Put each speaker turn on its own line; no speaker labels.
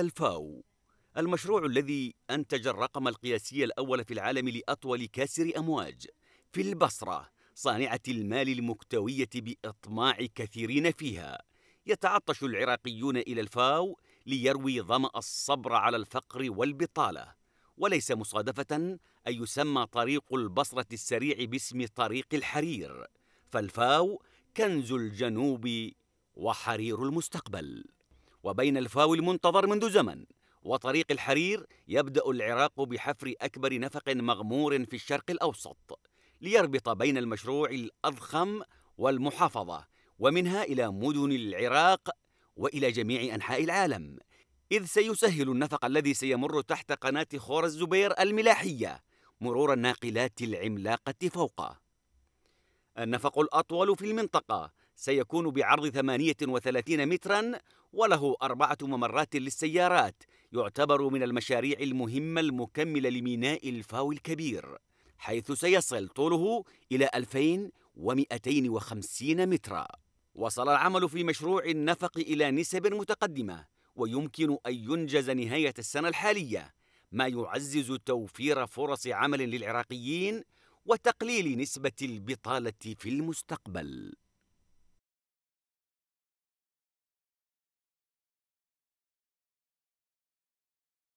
الفاو المشروع الذي أنتج الرقم القياسي الأول في العالم لأطول كاسر أمواج في البصرة صانعة المال المكتوية بإطماع كثيرين فيها يتعطش العراقيون إلى الفاو ليروي ظمأ الصبر على الفقر والبطالة وليس مصادفة أن يسمى طريق البصرة السريع باسم طريق الحرير فالفاو كنز الجنوب وحرير المستقبل وبين الفاو المنتظر منذ زمن وطريق الحرير يبدأ العراق بحفر أكبر نفق مغمور في الشرق الأوسط ليربط بين المشروع الأضخم والمحافظة ومنها إلى مدن العراق وإلى جميع أنحاء العالم إذ سيسهل النفق الذي سيمر تحت قناة خور الزبير الملاحية مرور الناقلات العملاقة فوقه النفق الأطول في المنطقة سيكون بعرض 38 مترا وله أربعة ممرات للسيارات يعتبر من المشاريع المهمة المكملة لميناء الفاو الكبير حيث سيصل طوله إلى 2250 مترا وصل العمل في مشروع النفق إلى نسب متقدمة ويمكن أن ينجز نهاية السنة الحالية ما يعزز توفير فرص عمل للعراقيين وتقليل نسبة البطالة في المستقبل